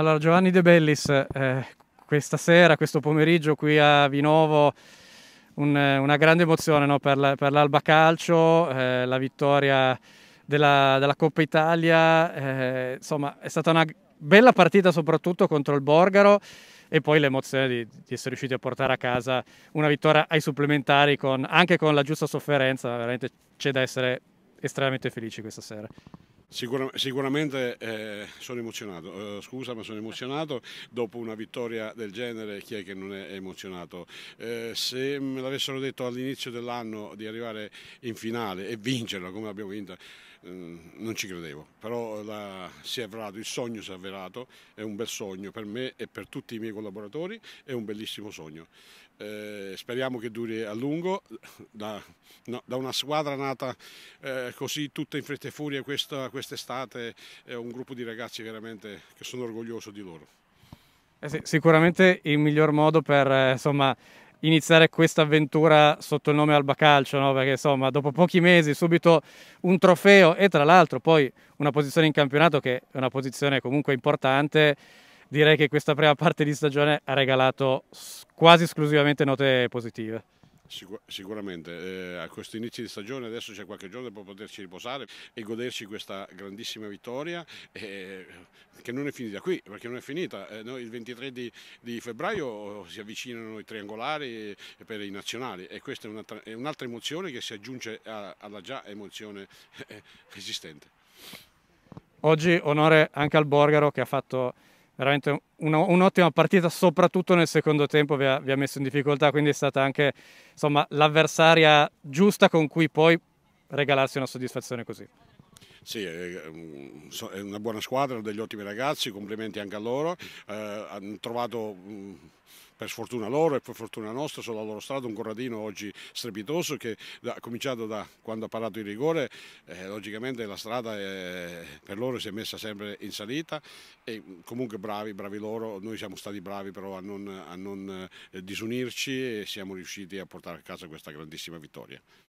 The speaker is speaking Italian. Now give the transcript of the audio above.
Allora, Giovanni De Bellis, eh, questa sera, questo pomeriggio qui a Vinovo, un, una grande emozione no, per, la, per, l'Alba Calcio, eh, la vittoria della, della Coppa Italia, eh, insomma è stata una bella partita soprattutto contro il Borgaro e poi l'emozione di, di, essere riusciti a portare a casa una vittoria ai supplementari con, anche con la giusta sofferenza, veramente c'è da essere estremamente felici questa sera. Sicura, sicuramente eh, sono emozionato, eh, scusa ma sono emozionato, dopo una vittoria del genere chi è che non è emozionato? Eh, se me l'avessero detto all'inizio dell'anno di arrivare in finale e vincerla come abbiamo vinta, mm, non ci credevo, però la, si è avverato, il sogno si è avverato, è un bel sogno per me e per tutti i miei collaboratori, è un bellissimo sogno. Eh, speriamo che duri a lungo, da, no, da una squadra nata eh, così tutta in fretta e furia questa, questa quest'estate un gruppo di ragazzi veramente che sono orgoglioso di loro. Eh sì, sicuramente il miglior modo per eh, insomma, iniziare questa avventura sotto il nome Albacalcio, no? perché insomma, dopo pochi mesi subito un trofeo e tra l'altro poi una posizione in campionato che è una posizione comunque importante, direi che questa prima parte di stagione ha regalato quasi esclusivamente note positive. Sicur- sicuramente, eh, a questo inizio di stagione adesso c'è qualche giorno per poterci riposare e goderci questa grandissima vittoria eh, che non è finita qui, perché non è finita. Eh, noi il 23 di, di, febbraio oh, si avvicinano i triangolari per i nazionali e questa è un'altra, è un'altra emozione che si aggiunge a, alla già emozione eh, esistente. Oggi onore anche al Borgaro che ha fatto veramente una, un'ottima partita, soprattutto nel secondo tempo vi ha, vi ha, messo in difficoltà, quindi è stata anche insomma, l'avversaria giusta con cui poi regalarsi una soddisfazione così. Sì, è una buona squadra, degli ottimi ragazzi, complimenti anche a loro. Eh, hanno trovato mm, per sfortuna loro e per fortuna nostra sulla loro strada un Corradino oggi strepitoso che da, cominciato da quando ha parlato di rigore eh, logicamente la strada è, per loro si è messa sempre in salita e mm, comunque bravi, bravi loro, noi siamo stati bravi però a non, a non eh, disunirci e siamo riusciti a portare a casa questa grandissima vittoria.